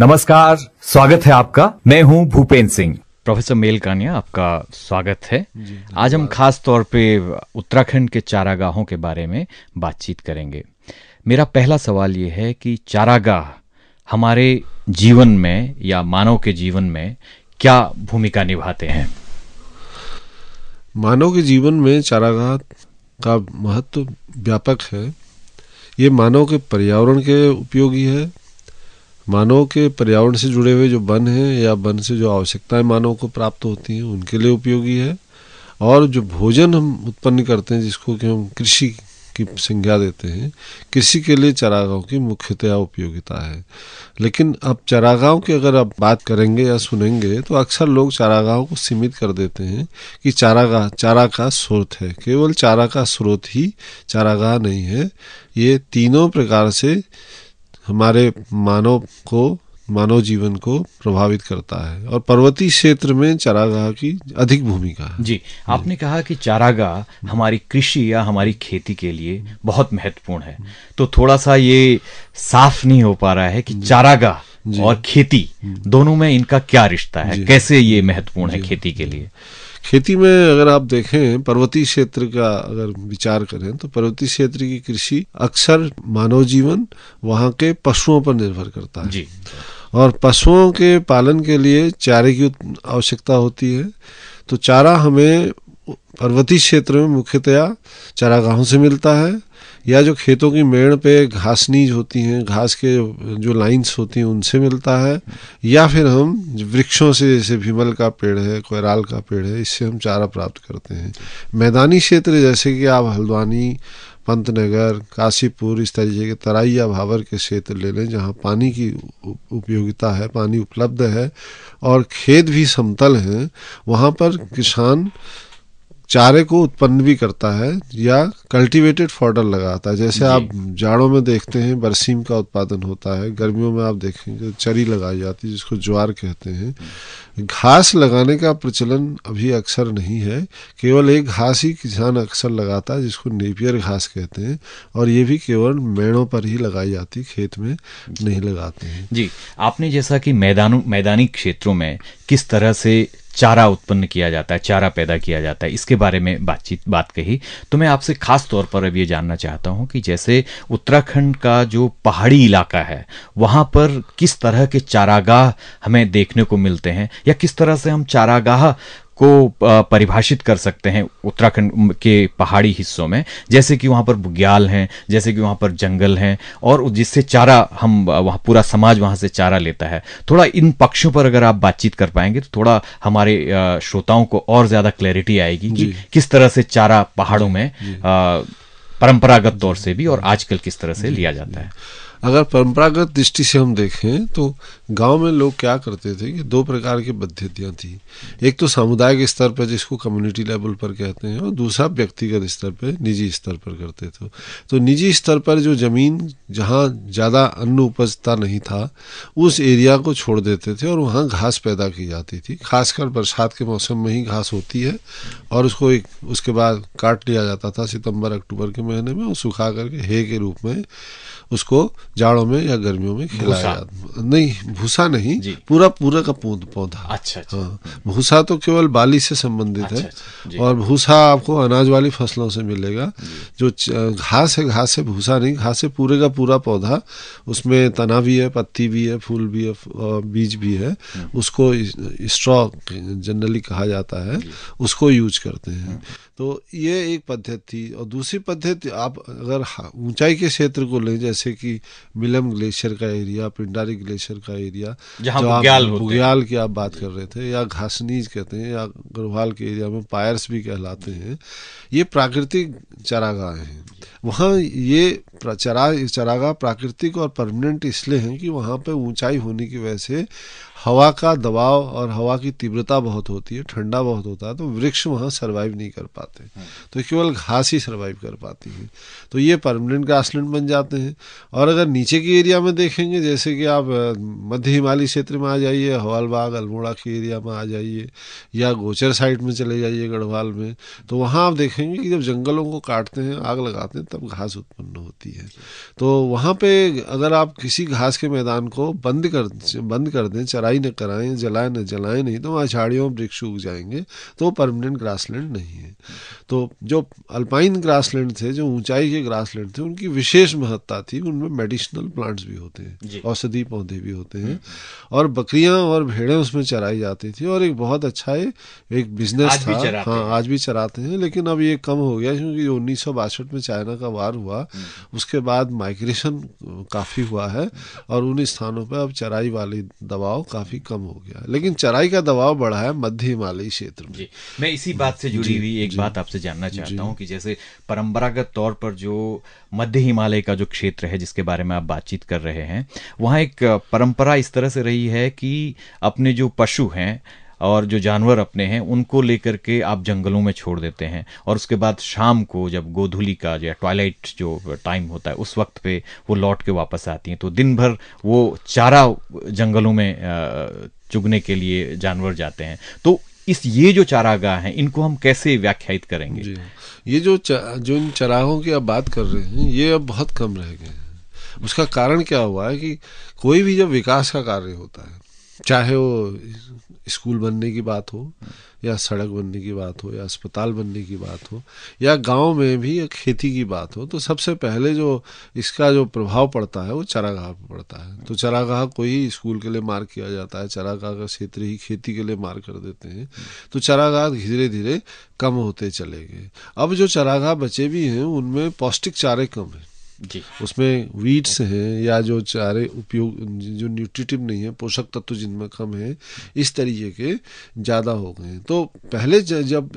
नमस्कार स्वागत है आपका मैं हूं भूपेन्द्र सिंह प्रोफेसर मेल कानिया आपका स्वागत है आज हम खास तौर पे उत्तराखंड के चारागाहों के बारे में बातचीत करेंगे मेरा पहला सवाल ये है कि चारागाह हमारे जीवन में या मानव के जीवन में क्या भूमिका निभाते हैं मानव के जीवन में चारागाह का महत्व व्यापक है ये मानव के पर्यावरण के उपयोगी है मानव के पर्यावरण से जुड़े हुए जो वन हैं या वन से जो आवश्यकताएं मानव को प्राप्त होती हैं उनके लिए उपयोगी है और जो भोजन हम उत्पन्न करते हैं जिसको कि हम कृषि की संज्ञा देते हैं कृषि के लिए चरागाहों की मुख्यतया उपयोगिता है लेकिन अब चरागाहों की अगर आप बात करेंगे या सुनेंगे तो अक्सर लोग चारागाहों को सीमित कर देते हैं कि चारागाह चारा का स्रोत है केवल चारा का स्रोत ही चारागाह नहीं है ये तीनों प्रकार से हमारे मानव को मानव जीवन को प्रभावित करता है और पर्वतीय क्षेत्र में चारागाह की अधिक भूमिका है जी आपने जी। कहा कि चारागाह हमारी कृषि या हमारी खेती के लिए बहुत महत्वपूर्ण है तो थोड़ा सा ये साफ नहीं हो पा रहा है कि चारागाह और खेती दोनों में इनका क्या रिश्ता है कैसे ये महत्वपूर्ण है खेती के लिए खेती में अगर आप देखें पर्वतीय क्षेत्र का अगर विचार करें तो पर्वतीय क्षेत्र की कृषि अक्सर मानव जीवन वहाँ के पशुओं पर निर्भर करता है जी। और पशुओं के पालन के लिए चारे की आवश्यकता होती है तो चारा हमें पर्वतीय क्षेत्र में मुख्यतया चारागाहों से मिलता है या जो खेतों की मेड़ पे घास नीज होती हैं घास के जो लाइंस होती हैं उनसे मिलता है या फिर हम वृक्षों से जैसे भीमल का पेड़ है कोयराल का पेड़ है इससे हम चारा प्राप्त करते हैं मैदानी क्षेत्र जैसे कि आप हल्द्वानी पंतनगर काशीपुर इस तरीके के तराई या भावर के क्षेत्र ले लें जहाँ पानी की उपयोगिता है पानी उपलब्ध है और खेत भी समतल हैं वहाँ पर किसान चारे को उत्पन्न भी करता है या कल्टीवेटेड फॉर्डर लगाता है जैसे आप जाड़ों में देखते हैं बरसीम का उत्पादन होता है गर्मियों में आप देखेंगे चरी लगाई जाती है जिसको ज्वार कहते हैं घास लगाने का प्रचलन अभी अक्सर नहीं है केवल एक घास ही किसान अक्सर लगाता है जिसको नेपियर घास कहते हैं और ये भी केवल मेड़ों पर ही लगाई जाती खेत में नहीं लगाते हैं जी आपने जैसा कि मैदानों मैदानी क्षेत्रों में किस तरह से चारा उत्पन्न किया जाता है चारा पैदा किया जाता है इसके बारे में बातचीत बात कही तो मैं आपसे खास तौर पर अब ये जानना चाहता हूँ कि जैसे उत्तराखंड का जो पहाड़ी इलाका है वहाँ पर किस तरह के चारागाह हमें देखने को मिलते हैं या किस तरह से हम चारागाह को परिभाषित कर सकते हैं उत्तराखंड के पहाड़ी हिस्सों में जैसे कि वहाँ पर बुग्याल हैं जैसे कि वहाँ पर जंगल हैं और जिससे चारा हम वहाँ पूरा समाज वहाँ से चारा लेता है थोड़ा इन पक्षों पर अगर आप बातचीत कर पाएंगे तो थोड़ा हमारे श्रोताओं को और ज़्यादा क्लैरिटी आएगी कि किस तरह से चारा पहाड़ों में परंपरागत तौर से भी और आजकल किस तरह से लिया जाता है अगर परंपरागत दृष्टि से हम देखें तो गांव में लोग क्या करते थे कि दो प्रकार की पद्धतियाँ थी एक तो सामुदायिक स्तर पर जिसको कम्युनिटी लेवल पर कहते हैं और दूसरा व्यक्तिगत स्तर पर निजी स्तर पर करते थे तो निजी स्तर पर जो ज़मीन जहाँ ज़्यादा अन्न उपजता नहीं था उस एरिया को छोड़ देते थे और वहाँ घास पैदा की जाती थी खासकर बरसात के मौसम में ही घास होती है और उसको एक उसके बाद काट लिया जाता था सितंबर अक्टूबर के महीने में और सुखा करके हे के रूप में उसको जाड़ों में या गर्मियों में खिलाया नहीं भूसा नहीं पूरा पूरा का पौधा अच्छा, अच्छा हाँ भूसा तो केवल बाली से संबंधित अच्छा, है अच्छा, अच्छा और भूसा आपको अनाज वाली फसलों से मिलेगा जो घास है घास से भूसा नहीं घास से पूरे का पूरा पौधा उसमें तना भी है पत्ती भी है फूल भी है बीज भी है हम्म। उसको स्ट्रॉ जनरली कहा जाता है उसको यूज करते हैं हम्म। तो ये एक पद्धति थी और दूसरी पद्धति आप अगर ऊंचाई के क्षेत्र को लें जैसे कि मिलम ग्लेशियर का एरिया पिंडारी ग्लेशियर का एरिया जहाँ बुग्याल की आप बात कर रहे थे या घासनीज कहते हैं या गढ़वाल के एरिया में पायर्स भी कहलाते हैं ये प्राकृतिक चरागाह हैं वहाँ ये चरा चरागाह प्राकृतिक और परमानेंट इसलिए हैं कि वहाँ पर ऊंचाई होने की वजह से हवा का दबाव और हवा की तीव्रता बहुत होती है ठंडा बहुत होता है तो वृक्ष वहाँ सर्वाइव नहीं कर पाते हाँ। तो केवल घास ही सर्वाइव कर पाती है तो ये परमानेंट ग्रासलैंड बन जाते हैं और अगर नीचे के एरिया में देखेंगे जैसे कि आप मध्य हिमालय क्षेत्र में आ जाइए हवालबाग अल्मोड़ा के एरिया में आ जाइए या गोचर साइड में चले जाइए गढ़वाल में तो वहाँ आप देखेंगे कि जब जंगलों को काटते हैं आग लगाते हैं तब घास उत्पन्न होती है तो वहाँ पर अगर आप किसी घास के मैदान को बंद कर बंद कर दें चरा कराई न कराएं जलाएं न जलाएं नहीं तो वहाँ झाड़ियों वृक्ष उग जाएंगे तो वो परमानेंट ग्रासलैंड नहीं है तो जो अल्पाइन ग्रासलैंड थे जो ऊंचाई के ग्रासलैंड थे उनकी विशेष महत्ता थी उनमें मेडिसिनल प्लांट्स भी होते हैं औषधि पौधे भी होते हैं हम्म। और बकरियाँ और भेड़ें उसमें चराई जाती थी और एक बहुत अच्छा एक बिजनेस था हाँ आज भी चराते हैं लेकिन अब ये कम हो गया क्योंकि उन्नीस में चाइना का वार हुआ हम्म। उसके बाद माइग्रेशन काफ़ी हुआ है और उन स्थानों पर अब चराई वाली दबाव काफी कम हो गया लेकिन चराई का दबाव बढ़ा है मध्य हिमालयी क्षेत्र में जी मैं इसी बात से जुड़ी हुई एक बात आपसे जानना चाहता हूँ कि जैसे परंपरागत तौर पर जो मध्य हिमालय का जो क्षेत्र है जिसके बारे में आप बातचीत कर रहे हैं वहाँ एक परंपरा इस तरह से रही है कि अपने जो पशु हैं और जो जानवर अपने हैं उनको लेकर के आप जंगलों में छोड़ देते हैं और उसके बाद शाम को जब गोधुली का या टॉयलेट जो टाइम होता है उस वक्त पे वो लौट के वापस आती हैं तो दिन भर वो चारा जंगलों में चुगने के लिए जानवर जाते हैं तो इस ये जो चारागाह हैं इनको हम कैसे व्याख्यात करेंगे ये जो चा जो इन चराहों की आप बात कर रहे हैं ये अब बहुत कम रह गए हैं उसका कारण क्या हुआ है कि कोई भी जब विकास का कार्य होता है चाहे वो स्कूल बनने की बात हो या सड़क बनने की बात हो या अस्पताल बनने की बात हो या गांव में भी खेती की बात हो तो सबसे पहले जो इसका जो प्रभाव पड़ता है वो चरागाह पर पड़ता है तो चरागाह को ही स्कूल के लिए मार किया जाता है चरागाह का क्षेत्र ही खेती के लिए मार कर देते हैं तो चरागाह धीरे धीरे कम होते चले गए अब जो चरागाह बचे भी हैं उनमें पौष्टिक चारे कम हैं जी उसमें वीट्स हैं या जो चारे उपयोग जो न्यूट्रिटिव नहीं है पोषक तत्व जिनमें कम है इस तरीके के ज़्यादा हो गए हैं तो पहले जब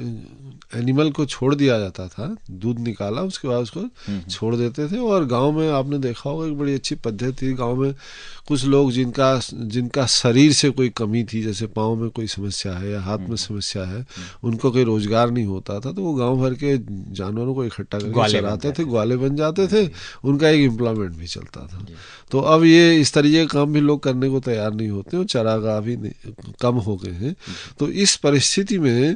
एनिमल को छोड़ दिया जाता था दूध निकाला उसके बाद उसको हम्म। छोड़ देते थे और गांव में आपने देखा होगा एक बड़ी अच्छी पद्धति गांव में कुछ लोग जिनका जिनका शरीर से कोई कमी थी जैसे पाँव में कोई समस्या है या हाथ में हम्म। समस्या है हम्म। उनको कोई रोजगार नहीं होता था तो वो गांव भर के जानवरों को इकट्ठा करके चलाते थे ग्वाले बन जाते थे उनका एक एम्प्लॉयमेंट भी चलता था तो अब ये इस तरीके का काम भी लोग करने को तैयार नहीं होते और चरागाह भी कम हो गए हैं हम्म। तो इस परिस्थिति में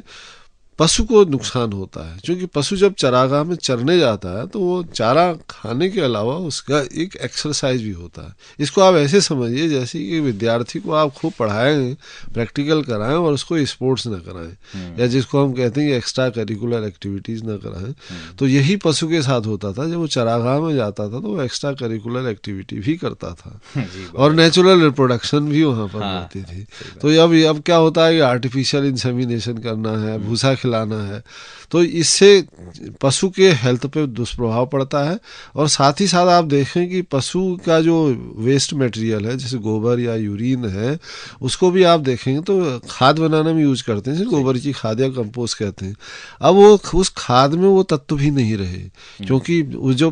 पशु को नुकसान होता है क्योंकि पशु जब चरागाह में चरने जाता है तो वो चारा खाने के अलावा उसका एक एक्सरसाइज भी होता है इसको आप ऐसे समझिए जैसे कि विद्यार्थी को आप खूब पढ़ाएं प्रैक्टिकल कराएं और उसको स्पोर्ट्स ना कराएं हम्म। या जिसको हम कहते हैं एक्स्ट्रा करिकुलर एक्टिविटीज़ ना कराएं हम्म। तो यही पशु के साथ होता था जब वो चरागाह में जाता था तो वो एक्स्ट्रा करिकुलर एक्टिविटी भी करता था और नेचुरल रिप्रोडक्शन भी वहाँ पर हाँ, होती हाँ, थी तो अब अब क्या होता है कि आर्टिफिशियल इंसेमिनेशन करना है हम्म। भूसा खिलाना है तो इससे पशु के हेल्थ पे दुष्प्रभाव पड़ता है और साथ ही साथ आप देखें कि पशु का जो वेस्ट मटेरियल है जैसे गोबर या यूरिन है उसको भी आप देखेंगे तो खाद बनाना में यूज करते हैं जैसे गोबर की खाद या कंपोस्ट कहते हैं अब वो उस खाद में वो तत्व भी नहीं रहे क्योंकि जो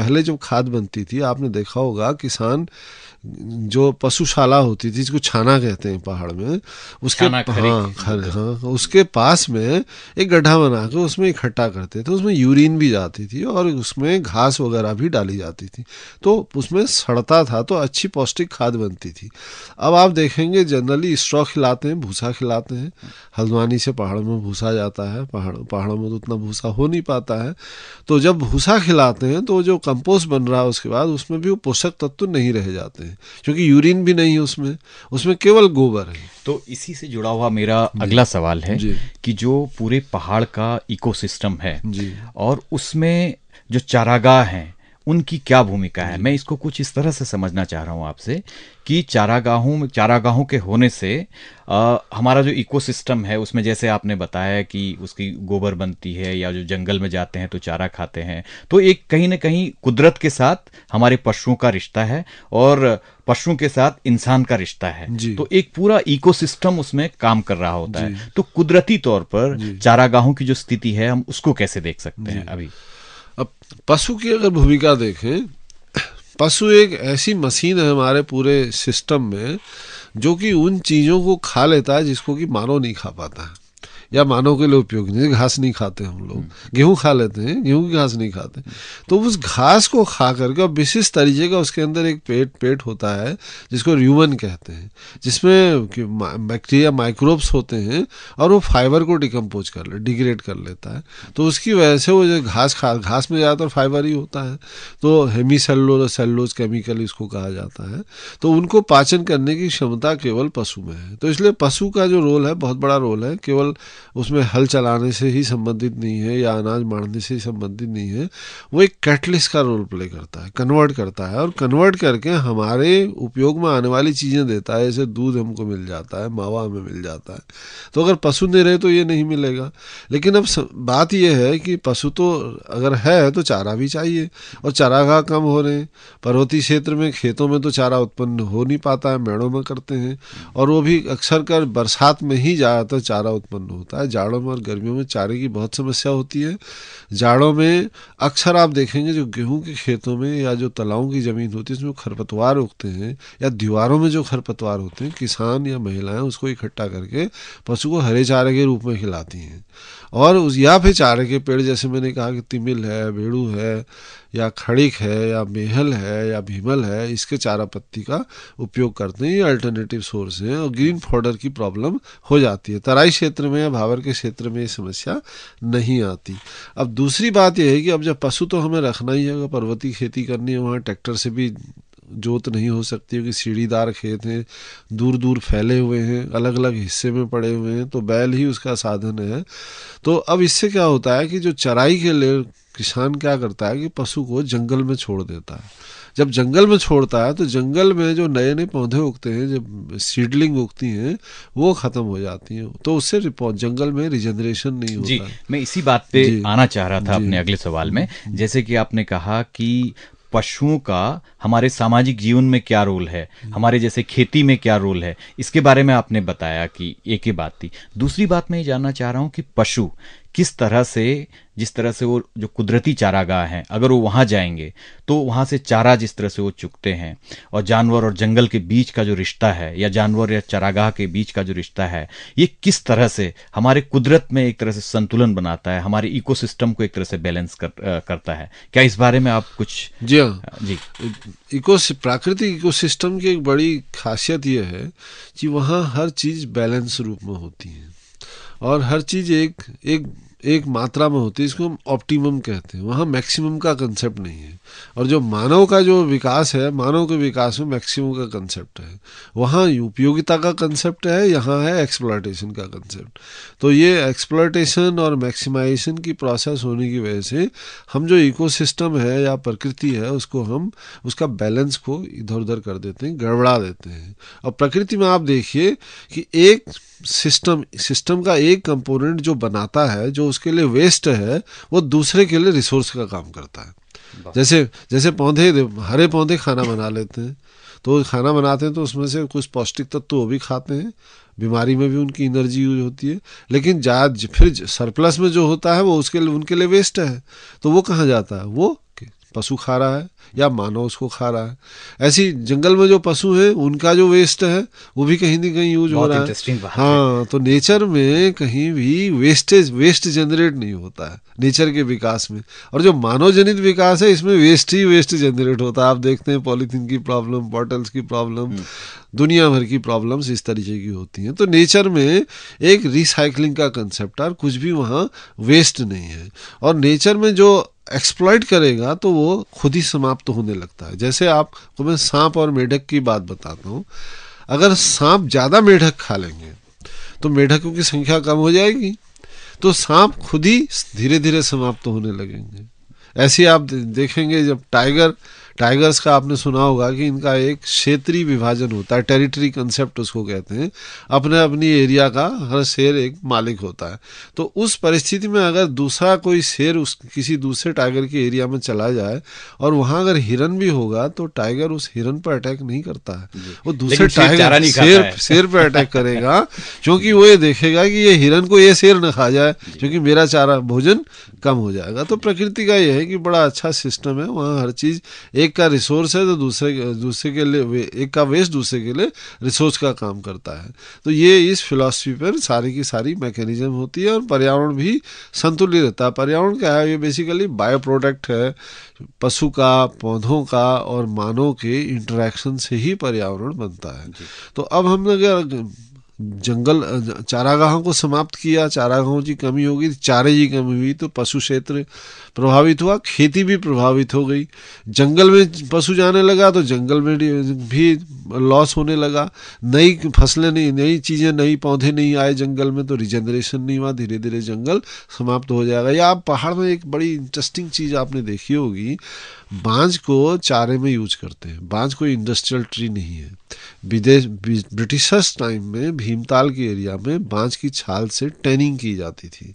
पहले जो खाद बनती थी आपने देखा होगा किसान जो पशुशाला होती थी जिसको छाना कहते हैं पहाड़ में उसके हाँ हाँ उसके पास में एक गड्ढा बना के उसमें इकट्ठा करते थे उसमें यूरिन भी जाती थी और उसमें घास वगैरह भी डाली जाती थी तो उसमें सड़ता था तो अच्छी पौष्टिक खाद बनती थी अब आप देखेंगे जनरली स्ट्रॉ खिलाते हैं भूसा खिलाते हैं हल्द्वानी से पहाड़ों में भूसा जाता है पहाड़ पहाड़ों में तो उतना भूसा हो नहीं पाता है तो जब भूसा खिलाते हैं तो जो कंपोस्ट बन रहा है उसके बाद उसमें भी वो पोषक तत्व नहीं रह जाते हैं क्योंकि यूरिन भी नहीं है उसमें उसमें केवल गोबर है तो इसी से जुड़ा हुआ मेरा अगला सवाल है कि जो पूरे पहाड़ का इकोसिस्टम है और उसमें जो चारागाह हैं उनकी क्या भूमिका है मैं इसको कुछ इस तरह से समझना चाह रहा हूँ आपसे कि चारागाहों चारागाहों के होने से आ, हमारा जो इकोसिस्टम है उसमें जैसे आपने बताया कि उसकी गोबर बनती है या जो जंगल में जाते हैं तो चारा खाते हैं तो एक कहीं ना कहीं कुदरत के साथ हमारे पशुओं का रिश्ता है और पशुओं के साथ इंसान का रिश्ता है तो एक पूरा इकोसिस्टम उसमें काम कर रहा होता है तो कुदरती तौर पर चारागाहों की जो स्थिति है हम उसको कैसे देख सकते हैं अभी अब पशु की अगर भूमिका देखें पशु एक ऐसी मशीन है हमारे पूरे सिस्टम में जो कि उन चीज़ों को खा लेता है जिसको कि मानव नहीं खा पाता है या मानव के लिए उपयोगी नहीं घास नहीं खाते हम लोग हम्म। गेहूँ खा लेते हैं गेहूँ की घास नहीं खाते तो उस घास को खा करके और विशिष्ट तरीके का उसके अंदर एक पेट पेट होता है जिसको र्यूमन कहते हैं जिसमें बैक्टीरिया माइक्रोब्स होते हैं और वो फाइबर को डिकम्पोज कर ले डिग्रेड कर लेता है तो उसकी वजह से वो जो घास खा घास में ज़्यादातर फाइबर ही होता है तो हेमीसेल्लोज सेल्लोज केमिकल इसको कहा जाता है तो उनको पाचन करने की क्षमता केवल पशु में है तो इसलिए पशु का जो रोल है बहुत बड़ा रोल है केवल उसमें हल चलाने से ही संबंधित नहीं है या अनाज मारने से ही संबंधित नहीं है वो एक कैटलिस्ट का रोल प्ले करता है कन्वर्ट करता है और कन्वर्ट करके हमारे उपयोग में आने वाली चीज़ें देता है जैसे दूध हमको मिल जाता है मावा हमें मिल जाता है तो अगर पशु नहीं रहे तो ये नहीं मिलेगा लेकिन अब बात यह है कि पशु तो अगर है तो चारा भी चाहिए और चारागाह कम हो रहे हैं पर्वतीय क्षेत्र में खेतों में तो चारा उत्पन्न हो नहीं पाता है मेड़ों में करते हैं और वो भी अक्सर कर बरसात में ही ज़्यादातर चारा उत्पन्न होता होता है जाड़ों में और गर्मियों में चारे की बहुत समस्या होती है जाड़ों में अक्सर आप देखेंगे जो गेहूं के खेतों में या जो तलाओं की ज़मीन होती है उसमें खरपतवार उगते हैं या दीवारों में जो खरपतवार होते हैं किसान या महिलाएं उसको इकट्ठा करके पशु को हरे चारे के रूप में खिलाती हैं और उस या फिर चारे के पेड़ जैसे मैंने कहा कि तिमिल है भेड़ू है या खड़िक है या मेहल है या भीमल है इसके चारा पत्ती का उपयोग करते हैं ये अल्टरनेटिव सोर्स हैं और ग्रीन फॉडर की प्रॉब्लम हो जाती है तराई क्षेत्र में या भावर के क्षेत्र में ये समस्या नहीं आती अब दूसरी बात यह है कि अब जब पशु तो हमें रखना ही है अगर पर्वतीय खेती करनी है वहाँ ट्रैक्टर से भी जोत नहीं हो सकती क्योंकि सीढ़ीदार खेत हैं दूर दूर फैले हुए हैं अलग अलग हिस्से में पड़े हुए हैं तो बैल ही उसका साधन है तो अब इससे क्या होता है कि जो चराई के लिए किसान क्या करता है कि पशु को जंगल में छोड़ देता है जब जंगल में छोड़ता है तो जंगल में जो नए नए पौधे उगते हैं जब सीडलिंग उगती हैं वो ख़त्म हो जाती हैं तो उससे जंगल में रिजनरेशन नहीं होता जी मैं इसी बात पे आना चाह रहा था अपने अगले सवाल में जैसे कि आपने कहा कि पशुओं का हमारे सामाजिक जीवन में क्या रोल है हमारे जैसे खेती में क्या रोल है इसके बारे में आपने बताया कि एक ही बात थी दूसरी बात मैं ये जानना चाह रहा हूँ कि पशु किस तरह से जिस तरह से वो जो कुदरती चारागाह हैं अगर वो वहाँ जाएंगे तो वहाँ से चारा जिस तरह से वो चुगते हैं और जानवर और जंगल के बीच का जो रिश्ता है या जानवर या चारागाह के बीच का जो रिश्ता है ये किस तरह से हमारे कुदरत में एक तरह से संतुलन बनाता है हमारे इकोसिस्टम को एक तरह से बैलेंस कर, करता है क्या इस बारे में आप कुछ जी हाँ जी इको प्राकृतिक इको की एक बड़ी खासियत यह है कि वहाँ हर चीज़ बैलेंस रूप में होती है और हर चीज़ एक एक एक मात्रा में होती है इसको हम ऑप्टिमम कहते हैं वहाँ मैक्सिमम का कंसेप्ट नहीं है और जो मानव का जो विकास है मानव के विकास में मैक्सिमम का कंसेप्ट है वहाँ उपयोगिता का कंसेप्ट है यहाँ है एक्सप्लाटेशन का कंसेप्ट तो ये एक्सप्लाटेशन और मैक्सिमाइजेशन की प्रोसेस होने की वजह से हम जो इकोसिस्टम है या प्रकृति है उसको हम उसका बैलेंस को इधर उधर कर देते हैं गड़बड़ा देते हैं और प्रकृति में आप देखिए कि एक सिस्टम सिस्टम का एक कंपोनेंट जो बनाता है जो उसके लिए वेस्ट है वो दूसरे के लिए रिसोर्स का काम करता है जैसे जैसे पौधे हरे पौधे खाना बना लेते हैं तो खाना बनाते हैं तो उसमें से कुछ पौष्टिक तत्व तो वो भी खाते हैं बीमारी में भी उनकी एनर्जी यूज होती है लेकिन जा फिर सरप्लस में जो होता है वो उसके लिए उनके लिए वेस्ट है तो वो कहाँ जाता है वो पशु खा रहा है या मानव उसको खा रहा है ऐसी जंगल में जो पशु हैं उनका जो वेस्ट है वो भी कहीं ना कहीं यूज हो रहा है हाँ तो नेचर में कहीं भी वेस्टेज वेस्ट जनरेट नहीं होता है नेचर के विकास में और जो मानव जनित विकास है इसमें वेस्ट ही वेस्ट जनरेट होता है आप देखते हैं पॉलीथीन की प्रॉब्लम बॉटल्स की प्रॉब्लम दुनिया भर की प्रॉब्लम्स इस तरीके की होती हैं तो नेचर में एक रिसाइकलिंग का कंसेप्ट है और कुछ भी वहाँ वेस्ट नहीं है और नेचर में जो एक्सप्लॉयट करेगा तो वो खुद ही समाप्त होने लगता है जैसे आपको तो मैं सांप और मेढक की बात बताता हूँ अगर सांप ज़्यादा मेढक खा लेंगे तो मेढकों की संख्या कम हो जाएगी तो सांप खुद ही धीरे धीरे समाप्त होने लगेंगे ऐसे आप देखेंगे जब टाइगर टाइगर्स का आपने सुना होगा कि इनका एक क्षेत्रीय विभाजन होता है टेरिटरी कंसेप्ट उसको कहते हैं अपने अपनी एरिया का हर शेर एक मालिक होता है तो उस परिस्थिति में अगर दूसरा कोई शेर उस किसी दूसरे टाइगर के एरिया में चला जाए और वहाँ अगर हिरन भी होगा तो टाइगर उस हिरन पर अटैक नहीं करता है वो दूसरे टाइगर शेर शेर पर अटैक करेगा क्योंकि वो ये देखेगा कि ये हिरन को ये शेर न खा जाए क्योंकि मेरा चारा भोजन कम हो जाएगा तो प्रकृति का यह है कि बड़ा अच्छा सिस्टम है वहाँ हर चीज़ एक एक का रिसोर्स है तो दूसरे दूसरे के लिए एक का वेस्ट दूसरे के लिए रिसोर्स का काम करता है तो ये इस फिलॉसफी पर सारी की सारी मैकेनिज्म होती है और पर्यावरण भी संतुलित रहता है पर्यावरण क्या है ये बेसिकली बायो प्रोडक्ट है पशु का पौधों का और मानव के इंटरेक्शन से ही पर्यावरण बनता है तो अब हम अगर जंगल चारागाहों को समाप्त किया चारागाहों की कमी हो गई चारे की कमी हुई तो पशु क्षेत्र प्रभावित हुआ खेती भी प्रभावित हो गई जंगल में पशु जाने लगा तो जंगल में भी लॉस होने लगा नई फसलें नहीं नई चीज़ें नई पौधे नहीं आए जंगल में तो रिजनरेशन नहीं हुआ धीरे धीरे जंगल समाप्त हो जाएगा या आप पहाड़ में एक बड़ी इंटरेस्टिंग चीज़ आपने देखी होगी बांझ को चारे में यूज करते हैं बांझ कोई इंडस्ट्रियल ट्री नहीं है विदेश ब्रिटिशर्स टाइम में भीमताल के एरिया में बांझ की छाल से टैनिंग की जाती थी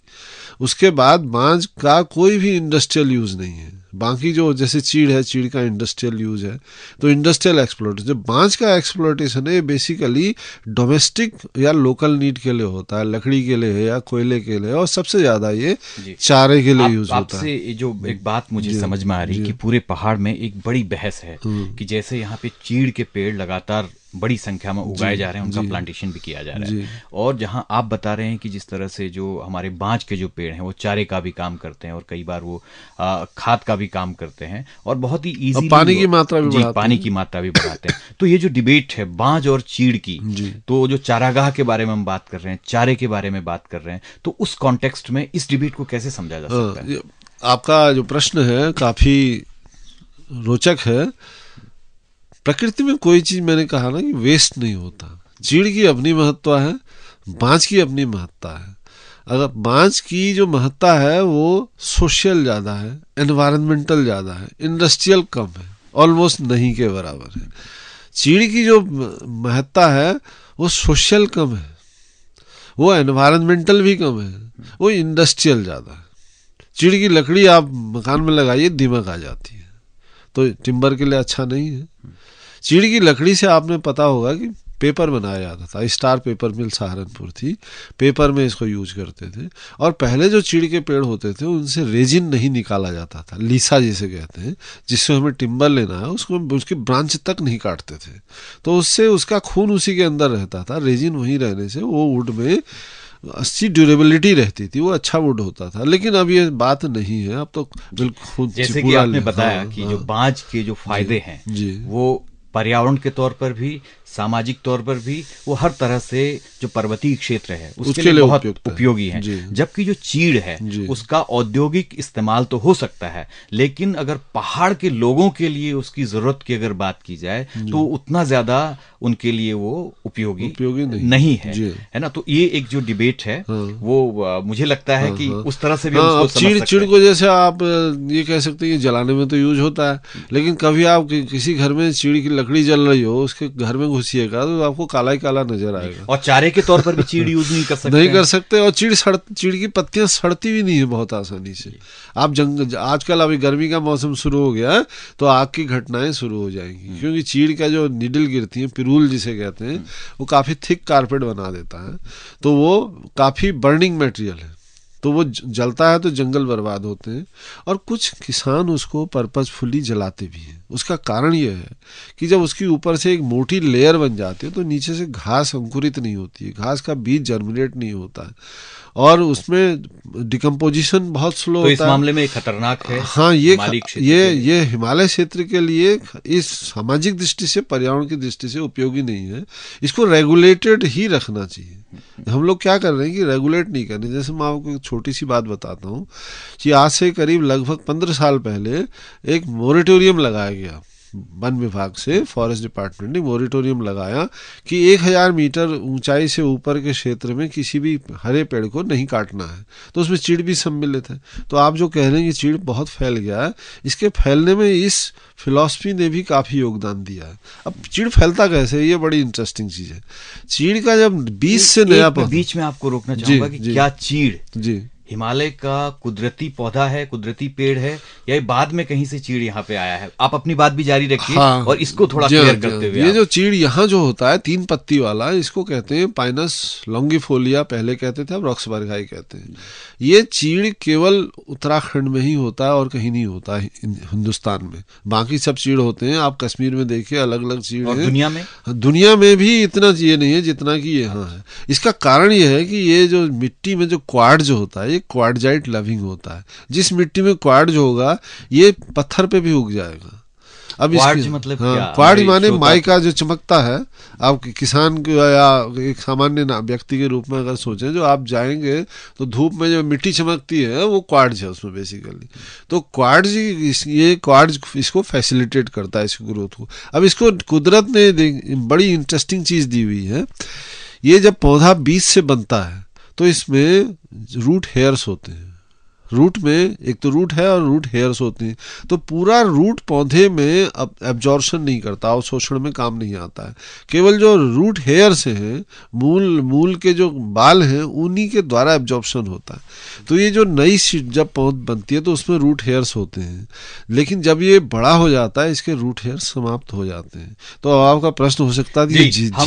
उसके बाद बांझ का कोई भी इंडस्ट्रियल यूज नहीं है बाकी जो जैसे चीड़ है चीड़ का इंडस्ट्रियल यूज है तो इंडस्ट्रियल एक्सप्लोटेशन जो बांस का एक्सप्लोटेशन है ये बेसिकली डोमेस्टिक या लोकल नीड के लिए होता है लकड़ी के लिए है या कोयले के लिए और सबसे ज़्यादा ये चारे के लिए यूज होता है ये जो एक बात मुझे समझ में आ रही है कि पूरे पहाड़ में एक बड़ी बहस है हम्म। कि जैसे यहाँ पे चीड़ के पेड़ लगातार बड़ी संख्या में उगाए जा रहे हैं उनका प्लांटेशन भी किया जा रहा है और जहां आप बता रहे हैं कि जिस तरह से जो हमारे बांझ के जो पेड़ हैं वो चारे का भी काम करते हैं और कई बार वो खाद का भी काम करते हैं और बहुत ही इजी पानी की मात्रा भी पानी की मात्रा भी बढ़ाते हैं तो ये जो डिबेट है बांझ और चीड़ की तो जो चारागाह के बारे में हम बात कर रहे हैं चारे के बारे में बात कर रहे हैं तो उस कॉन्टेक्स्ट में इस डिबेट को कैसे समझा जा सकता हाँ, है आपका जो प्रश्न है काफी रोचक है प्रकृति में कोई चीज मैंने कहा ना कि वेस्ट नहीं होता चीड़ की अपनी महत्व है बाँच की अपनी महत्ता है अगर बांझ की जो महत्ता है वो सोशल ज़्यादा है एनवायरमेंटल ज़्यादा है इंडस्ट्रियल कम है ऑलमोस्ट नहीं के बराबर है चीड़ की जो महत्ता है वो सोशल कम है वो एनवायरमेंटल भी कम है वो इंडस्ट्रियल ज़्यादा है चीड़ की लकड़ी आप मकान में लगाइए दिमाग आ जाती है तो टिम्बर के लिए अच्छा नहीं है चीड़ की लकड़ी से आपने पता होगा कि पेपर बनाया जाता था स्टार पेपर मिल सहारनपुर थी पेपर में इसको यूज करते थे और पहले जो चीड़ के पेड़ होते थे उनसे रेजिन नहीं निकाला जाता था लीसा जिसे कहते हैं जिससे हमें टिम्बर लेना है उसको उसकी ब्रांच तक नहीं काटते थे तो उससे उसका खून उसी के अंदर रहता था रेजिन वहीं रहने से वो वुड में अच्छी ड्यूरेबिलिटी रहती थी वो अच्छा वुड होता था लेकिन अब ये बात नहीं है अब तो बिल्कुल जैसे कि आपने बताया हाँ, कि हाँ, जो बांज के जो फायदे हैं वो पर्यावरण के तौर पर भी सामाजिक तौर पर भी वो हर तरह से जो पर्वतीय क्षेत्र है उसके, उसके लिए, लिए बहुत उपयोगी है जबकि जो चीड़ है उसका औद्योगिक इस्तेमाल तो हो सकता है लेकिन अगर पहाड़ के लोगों के लिए उसकी जरूरत की अगर बात की जाए तो उतना ज्यादा उनके लिए वो उपयोगी, उपयोगी नहीं, नहीं है है ना तो ये एक जो डिबेट है हाँ। वो मुझे लगता है हाँ, कि हाँ। उस तरह से भी चीड़ चीड़ को जैसे आप ये कह सकते हैं जलाने में तो यूज होता है लेकिन कभी आप किसी घर में चीड़ की लकड़ी जल रही हो उसके घर में घुसिएगा तो आपको काला ही काला नजर आएगा और चारे के तौर पर भी चीड़ यूज नहीं कर सकते नहीं कर सकते और चीड़ सड़ चीड़ की पत्तियां सड़ती भी नहीं है बहुत आसानी से आप जंग आजकल अभी गर्मी का मौसम शुरू हो गया तो आग की घटनाएं शुरू हो जाएंगी हम्म। क्योंकि चीड़ का जो निडल गिरती है पिरूल जिसे कहते हैं हम्म। वो काफ़ी थिक कारपेट बना देता है तो वो काफ़ी बर्निंग मटेरियल है तो वो जलता है तो जंगल बर्बाद होते हैं और कुछ किसान उसको पर्पजफुली जलाते भी हैं उसका कारण यह है कि जब उसके ऊपर से एक मोटी लेयर बन जाती है तो नीचे से घास अंकुरित नहीं होती है घास का बीज जर्मिनेट नहीं होता है और उसमें डिकम्पोजिशन बहुत स्लो तो होता इस मामले में खतरनाक है हाँ ये ये ये हिमालय क्षेत्र के लिए इस सामाजिक दृष्टि से पर्यावरण की दृष्टि से उपयोगी नहीं है इसको रेगुलेटेड ही रखना चाहिए हम लोग क्या कर रहे हैं कि रेगुलेट नहीं कर रहे जैसे मैं आपको छोटी सी बात बताता हूँ कि आज से करीब लगभग पंद्रह साल पहले एक मोरिटोरियम लगाया गया वन विभाग से फॉरेस्ट डिपार्टमेंट ने मोरिटोरियम लगाया कि 1000 मीटर ऊंचाई से ऊपर के क्षेत्र में किसी भी हरे पेड़ को नहीं काटना है तो उसमें चीड़ भी सम्मिलित है तो आप जो कह रहे हैं कि चीड़ बहुत फैल गया है इसके फैलने में इस फिलॉसफी ने भी काफ़ी योगदान दिया है अब चीड़ फैलता कैसे ये बड़ी इंटरेस्टिंग चीज़ है चीड़ का जब बीस से नया बीच में आपको रोकना चाहूंगा कि क्या चीड़ जी हिमालय का कुदरती पौधा है कुदरती पेड़ है या बाद में कहीं से चीड़ यहाँ पे आया है आप अपनी बात भी जारी रखिए हाँ, और इसको थोड़ा क्लियर करते हुए ये जो चीड़ यहाँ जो होता है तीन पत्ती वाला इसको कहते हैं पाइनस लॉन्गिफोलिया पहले कहते थे अब बरघाई कहते हैं ये चीड़ केवल उत्तराखंड में ही होता है और कहीं नहीं होता है हिंदुस्तान में बाकी सब चीड़ होते हैं आप कश्मीर में देखिए अलग अलग चीड़ है दुनिया में दुनिया में भी इतना ये नहीं है जितना की यहाँ है इसका कारण यह है कि ये जो मिट्टी में जो क्वाड जो होता है ये क्वाडजाइट लविंग होता है जिस मिट्टी में क्वार्ज होगा ये पत्थर पे भी उग जाएगा अब इसकी मतलब हाँ, क्वार्ज माने माई का जो चमकता है आप किसान या एक सामान्य व्यक्ति के रूप में अगर सोचें जो आप जाएंगे तो धूप में जो मिट्टी चमकती है वो क्वार्ज है उसमें बेसिकली तो क्वार्ज ये क्वार्ज इसको फैसिलिटेट करता है इसकी ग्रोथ को अब इसको कुदरत ने बड़ी इंटरेस्टिंग चीज़ दी हुई है ये जब पौधा बीज से बनता है तो इसमें रूट हेयर्स होते हैं रूट में एक तो रूट है और रूट हेयर्स होते हैं तो पूरा रूट पौधे में अब एब्जॉर्शन नहीं करता अवशोषण में काम नहीं आता है केवल जो रूट हेयर्स हैं मूल मूल के जो बाल हैं उन्हीं के द्वारा एब्जॉर्प्शन होता है तो ये जो नई सीट जब पौध बनती है तो उसमें रूट हेयर्स होते हैं लेकिन जब ये बड़ा हो जाता है इसके रूट हेयर समाप्त हो जाते हैं तो आपका प्रश्न हो सकता है जी, जी, जी, जी, जीता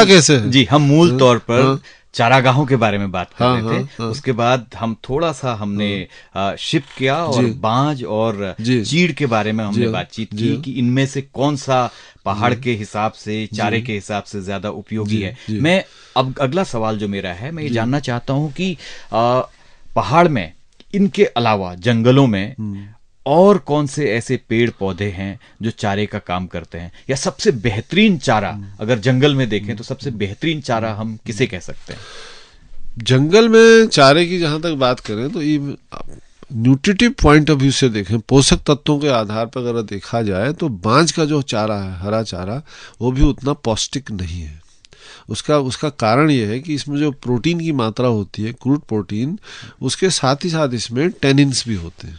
हम, कैसे है जी हम मूल हाँ, तौर पर हाँ। चारागाहों के बारे में बात कर हाँ, रहे थे हाँ, हाँ, उसके बाद हम थोड़ा सा हमने हाँ, शिप किया और बांझ और चीड़ के बारे में हमने बातचीत की कि इनमें से कौन सा पहाड़ के हिसाब से चारे के हिसाब से ज्यादा उपयोगी है मैं अब अगला सवाल जो मेरा है मैं ये जानना चाहता हूँ कि पहाड़ में इनके अलावा जंगलों में हम्म। और कौन से ऐसे पेड़ पौधे हैं जो चारे का काम करते हैं या सबसे बेहतरीन चारा अगर जंगल में देखें तो सबसे बेहतरीन चारा हम किसे कह सकते हैं जंगल में चारे की जहां तक बात करें तो न्यूट्रिटिव पॉइंट ऑफ व्यू से देखें पोषक तत्वों के आधार पर अगर देखा जाए तो बांझ का जो चारा है हरा चारा वो भी उतना पौष्टिक नहीं है उसका उसका कारण यह है कि इसमें जो प्रोटीन की मात्रा होती है क्रूड प्रोटीन उसके साथ ही साथ इसमें टेनिन्स भी होते हैं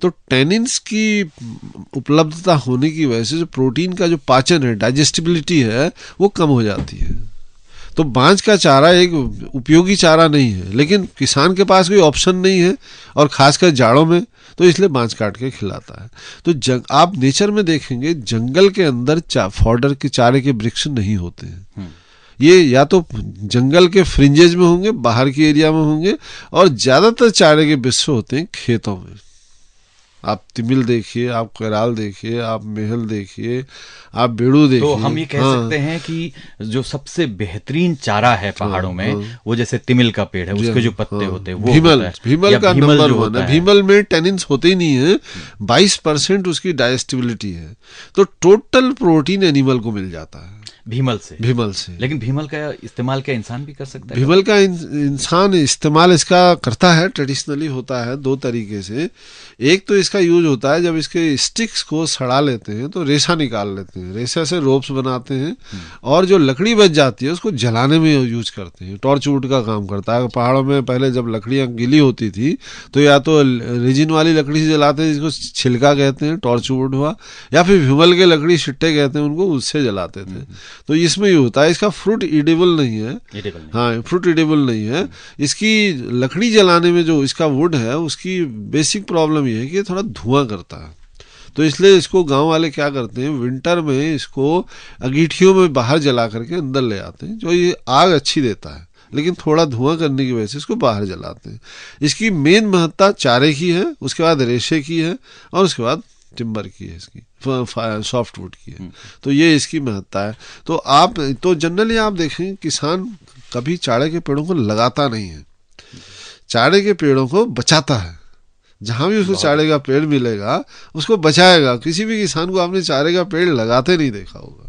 तो टेनिन्स की उपलब्धता होने की वजह से जो प्रोटीन का जो पाचन है डाइजेस्टिबिलिटी है वो कम हो जाती है तो बांझ का चारा एक उपयोगी चारा नहीं है लेकिन किसान के पास कोई ऑप्शन नहीं है और खासकर जाड़ों में तो इसलिए बांझ काट के खिलाता है तो जंग आप नेचर में देखेंगे जंगल के अंदर फॉर्डर के चारे के वृक्ष नहीं होते हैं हम्म। ये या तो जंगल के फ्रिंजेज में होंगे बाहर के एरिया में होंगे और ज़्यादातर चारे के विश्व होते हैं खेतों में आप तिमिल देखिए आप कैराल देखिए आप महल देखिए आप बेड़ू तो देखिए तो हम ये कह हाँ, सकते हैं कि जो सबसे बेहतरीन चारा है हाँ, पहाड़ों में हाँ, वो जैसे तिमिल का पेड़ है उसके जो पत्ते हाँ, होते हैं वो भीमल है, भीमल का नंबर वन है भीमल में टेनिन्स होते ही नहीं है बाईस परसेंट उसकी डाइजेस्टिबिलिटी है तो टोटल प्रोटीन एनिमल को मिल जाता है भीमल से भीमल से लेकिन भीमल का इस्तेमाल क्या इंसान भी कर सकता है भीमल का इंसान इस्तेमाल इसका करता है ट्रेडिशनली होता है दो तरीके से एक तो इसका यूज होता है जब इसके स्टिक्स को सड़ा लेते हैं तो रेशा निकाल लेते हैं रेशा से रोप्स बनाते हैं हम्म। और जो लकड़ी बच जाती है उसको जलाने में यूज करते हैं टॉर्च वूट का काम करता है पहाड़ों में पहले जब लकड़ियाँ गिली होती थी तो या तो रिजिन वाली लकड़ी से जलाते हैं जिसको छिलका कहते हैं टॉर्च वुड हुआ या फिर भीमल के लकड़ी छिट्टे कहते हैं उनको उससे जलाते थे हम्म। तो इसमें ये होता है इसका फ्रूट ईडेबल नहीं है नहीं। हाँ फ्रूट ईडेबल नहीं है इसकी लकड़ी जलाने में जो इसका वुड है उसकी बेसिक प्रॉब्लम ये है कि थोड़ा धुआं करता है तो इसलिए इसको गांव वाले क्या करते हैं विंटर में इसको अगीठियों में बाहर जला करके अंदर ले आते हैं जो ये आग अच्छी देता है लेकिन थोड़ा धुआं करने की वजह से इसको बाहर जलाते हैं इसकी मेन महत्ता चारे की है उसके बाद रेशे की है और उसके बाद टिम्बर की है इसकी सॉफ्टवुड की है तो ये इसकी महत्ता है तो आप तो जनरली आप देखें किसान कभी चाड़े के पेड़ों को लगाता नहीं है चाड़े के पेड़ों को बचाता है जहाँ भी उसको चाड़े का पेड़ मिलेगा उसको बचाएगा किसी भी किसान को आपने चारे का पेड़ लगाते नहीं देखा होगा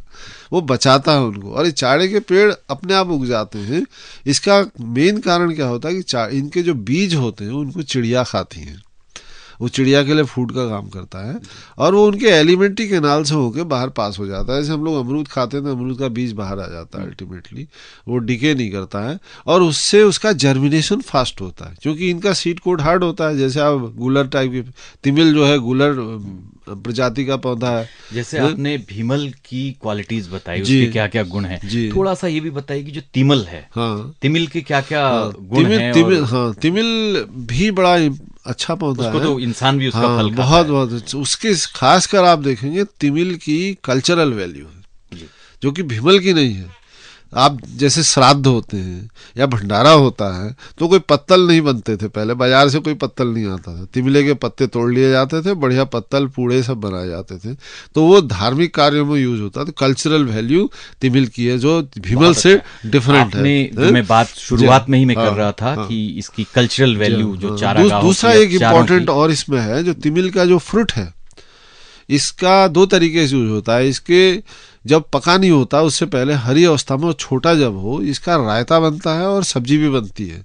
वो बचाता है उनको और ये चाड़े के पेड़ अपने आप उग जाते हैं इसका मेन कारण क्या होता है कि इनके जो बीज होते हैं उनको चिड़िया खाती हैं वो चिड़िया के लिए फूड का काम करता है और वो उनके एलिमेंट्री कैनाल से होकर बाहर पास हो जाता है जैसे हम लोग अमरूद खाते हैं तो अमरूद का बीज बाहर आ जाता है अल्टीमेटली hmm. वो डिके नहीं करता है और उससे उसका जर्मिनेशन फास्ट होता है क्योंकि इनका सीड कोड हार्ड होता है जैसे आप गुलर टाइप की तिमिल जो है गुलर प्रजाति का पौधा है जैसे हाँ? आपने भीमल की क्वालिटीज बताई उसके क्या क्या गुण है थोड़ा सा ये भी बताइए कि जो तिमल है हाँ, तिमिल के क्या क्या हाँ, गुण तिमिल, है तिमिल, और... हाँ, तिमिल भी बड़ा अच्छा पौधा है तो इंसान भी उसका हाँ, बहुत बहुत बहुत अच्छा। उसके खासकर आप देखेंगे तिमिल की कल्चरल वैल्यू जो कि भीमल की नहीं है आप जैसे श्राद्ध होते हैं या भंडारा होता है तो कोई पत्तल नहीं बनते थे पहले बाजार से कोई पत्तल नहीं आता था तिमले के पत्ते तोड़ लिए जाते थे बढ़िया पत्तल पूड़े सब बनाए जाते थे तो वो धार्मिक कार्यों में यूज होता था कल्चरल वैल्यू तिमिल की है जो भीमल से डिफरेंट अच्छा। है मैं बात शुरुआत में ही मैं हाँ, कर रहा था हाँ। कि इसकी कल्चरल वैल्यू हाँ। जो चारा दूसरा एक इम्पोर्टेंट और इसमें है जो तिमिल का जो फ्रूट है इसका दो तरीके से यूज होता है इसके जब पका नहीं होता उससे पहले हरी अवस्था में और छोटा जब हो इसका रायता बनता है और सब्जी भी बनती है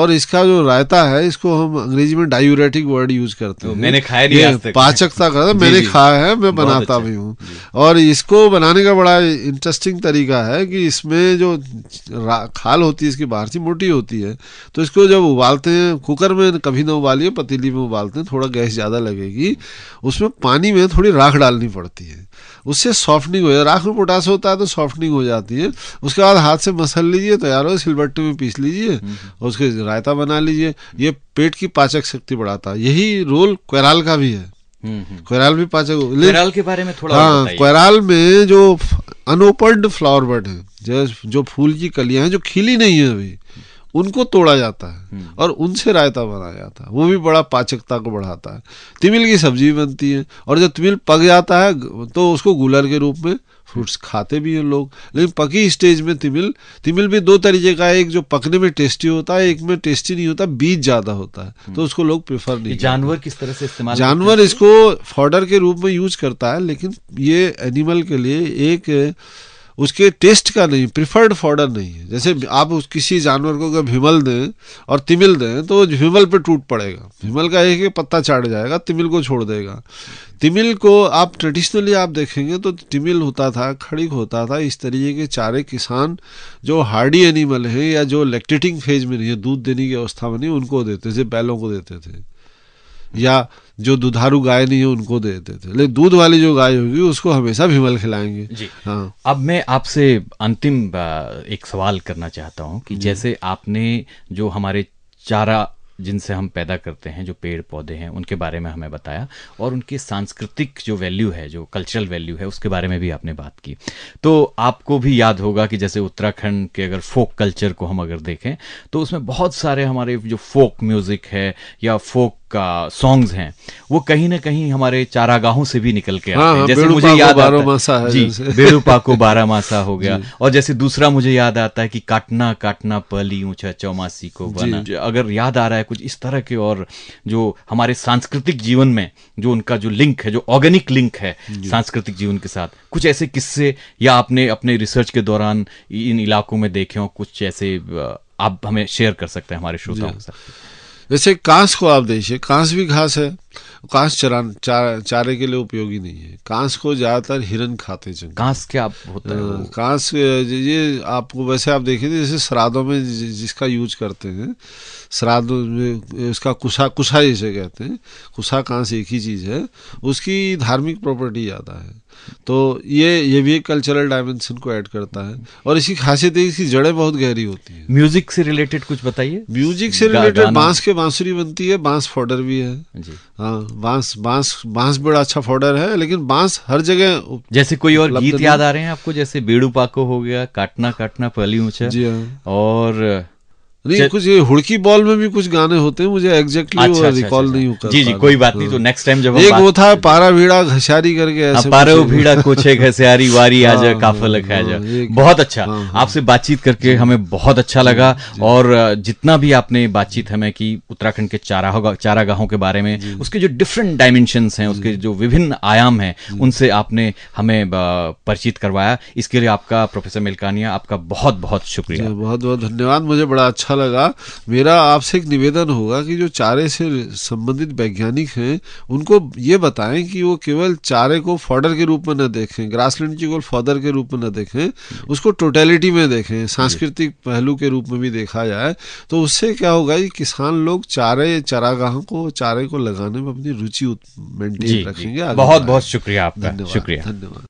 और इसका जो रायता है इसको हम अंग्रेजी में डायूरेटिक वर्ड यूज करते तो हैं मैंने खाया नहीं पाचकता करता मैंने खाया है मैं बनाता अच्छा। भी हूँ और इसको बनाने का बड़ा इंटरेस्टिंग तरीका है कि इसमें जो खाल होती है इसकी बाहर सी मोटी होती है तो इसको जब उबालते हैं कुकर में कभी ना उबालिए पतीली में उबालते हैं थोड़ा गैस ज़्यादा लगेगी उसमें पानी में थोड़ी राख डालनी पड़ती है उससे सॉफ्टनिंग हो जाए राख में पोटास होता है तो सॉफ्टनिंग हो जाती है उसके बाद हाथ से मसल लीजिए तैयार हो सिलबट्टे में पीस लीजिए और उसके रायता बना लीजिए ये पेट की पाचक शक्ति बढ़ाता है यही रोल कैराल का भी है हम्म, हम्म। कैराल भी पाचक के बारे में थोड़ा हाँ कैराल में जो अनओपन्ड फ्लावर बर्ड है जो फूल की कलियां हैं जो खिली नहीं है अभी उनको तोड़ा जाता है हम्म। और उनसे रायता बनाया जाता है वो भी बड़ा पाचकता को बढ़ाता है तिमिल की सब्जी बनती है और जब तिमिल पक जाता है तो उसको गुलर के रूप में फ्रूट्स खाते भी हैं लोग लेकिन पकी स्टेज में तिमिल तिमिल भी दो तरीके का है एक जो पकने में टेस्टी होता है एक में टेस्टी नहीं होता बीज ज़्यादा होता है हम्म। तो उसको लोग प्रेफर नहीं जानवर किस तरह से इस्तेमाल जानवर इसको फॉर्डर के रूप में यूज करता है लेकिन ये एनिमल के लिए एक उसके टेस्ट का नहीं प्रिफर्ड फॉर्डर नहीं है जैसे आप उस किसी जानवर को अगर भीमल दें और तिमिल दें तो भीमल पे टूट पड़ेगा भीमल का एक पत्ता चाट जाएगा तिमिल को छोड़ देगा तिमिल को आप ट्रेडिशनली आप देखेंगे तो तिमिल होता था खड़ी होता था इस तरीके के चारे किसान जो हार्डी एनिमल हैं या जो लेक्टेटिंग फेज में नहीं है दूध देने की अवस्था में नहीं उनको देते थे बैलों को देते थे या जो दुधारू गाय नहीं है उनको दे देते थे लेकिन दूध वाली जो गाय होगी उसको हमेशा भीमल खिलाएंगे जी हाँ अब मैं आपसे अंतिम एक सवाल करना चाहता हूँ कि जैसे आपने जो हमारे चारा जिनसे हम पैदा करते हैं जो पेड़ पौधे हैं उनके बारे में हमें बताया और उनकी सांस्कृतिक जो वैल्यू है जो कल्चरल वैल्यू है उसके बारे में भी आपने बात की तो आपको भी याद होगा कि जैसे उत्तराखंड के अगर फोक कल्चर को हम अगर देखें तो उसमें बहुत सारे हमारे जो फोक म्यूज़िक है या फोक का सॉन्ग्स हैं वो कहीं ना कहीं हमारे चारागाहों से भी निकल के हाँ, आते हाँ, हैं जैसे मुझे याद आता है जी बेरूपा को बारह मासा हो गया और जैसे दूसरा मुझे याद आता है कि काटना काटना पली ऊंचा चौमासी को बना अगर याद आ रहा है कुछ इस तरह के और जो हमारे सांस्कृतिक जीवन में जो उनका जो लिंक है जो ऑर्गेनिक लिंक है सांस्कृतिक जीवन के साथ कुछ ऐसे किस्से या आपने अपने रिसर्च के दौरान इन इलाकों में देखे हो कुछ ऐसे आप हमें शेयर कर सकते हैं हमारे श्रोताओं के साथ वैसे कांस को आप देखिए कांस भी घास है कांस चरा चारे के लिए उपयोगी नहीं है कांस को ज्यादातर हिरन खाते जंगल कांस क्या होता है कांस ये आपको वैसे आप देखिए जैसे श्राद्धों में जिसका यूज करते हैं श्राद्ध में उसका कुशा कुशा जिसे कहते हैं कुशा कांस एक ही चीज है उसकी धार्मिक प्रॉपर्टी ज्यादा है तो ये ये भी एक कल्चरल डायमेंशन को ऐड करता है और इसकी खासियत है इसकी जड़ें बहुत गहरी होती है म्यूजिक से रिलेटेड कुछ बताइए म्यूजिक से रिलेटेड बांस के बांसुरी बनती है बांस फोडर भी है हाँ बांस बांस बांस बड़ा अच्छा फोडर है लेकिन बांस हर जगह जैसे कोई और गीत याद आ रहे हैं आपको जैसे बेड़ू पाको हो गया काटना काटना पहली ऊंचा हाँ। और नहीं कुछ ये हुड़की बॉल में भी कुछ गाने होते हैं मुझे एग्जैक्टली अच्छा, अच्छा, रिकॉल अच्छा, नहीं अच्छा। हुआ जी जी कोई बात हाँ। नहीं तो नेक्स्ट टाइम जब एक वो था पारा भीड़ा घसारी करके हाँ, ऐसे पारा भीड़ा कुछ कोछे घसारी वारी आ जा हाँ, काफल खा जा बहुत अच्छा आपसे बातचीत करके हमें बहुत अच्छा लगा और जितना भी आपने बातचीत हमें की उत्तराखंड के चारा चारागाहों के बारे में उसके जो डिफरेंट डायमेंशन है उसके जो विभिन्न आयाम है उनसे आपने हमें परिचित करवाया इसके लिए आपका प्रोफेसर मिलकानिया आपका बहुत बहुत शुक्रिया बहुत बहुत धन्यवाद मुझे बड़ा अच्छा अच्छा लगा मेरा आपसे एक निवेदन होगा कि जो चारे से संबंधित वैज्ञानिक हैं उनको ये बताएं कि वो केवल चारे को फॉर्डर के रूप में न देखें ग्रासलैंड की केवल के रूप में न देखें उसको टोटेलिटी में देखें सांस्कृतिक पहलू के रूप में भी देखा जाए तो उससे क्या होगा कि किसान लोग चारे चारागाहों को चारे को लगाने में अपनी रुचि मेंटेन रखेंगे बहुत बहुत शुक्रिया आपका शुक्रिया धन्यवाद